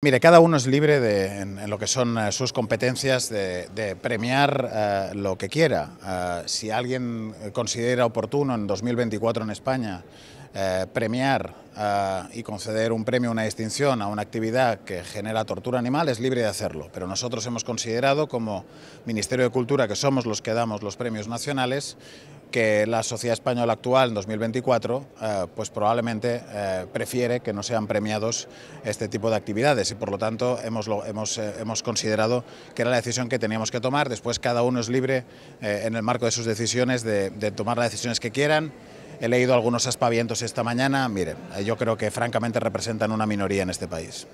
Mire, cada uno es libre de, en, lo que son eh, sus competencias de, premiar eh, lo que quiera. Eh, si alguien considera oportuno en 2024 en España premiar y conceder un premio, una distinción a una actividad que genera tortura animal, es libre de hacerlo. Pero nosotros hemos considerado como Ministerio de Cultura, que somos los que damos los premios nacionales, que la sociedad española actual en 2024 eh, pues probablemente eh, prefiere que no sean premiados este tipo de actividades y por lo tanto eh, hemos, considerado que era la decisión que teníamos que tomar. Después cada uno es libre en el marco de sus decisiones de, tomar las decisiones que quieran. He leído algunos aspavientos esta mañana. Mire, yo creo que francamente representan una minoría en este país.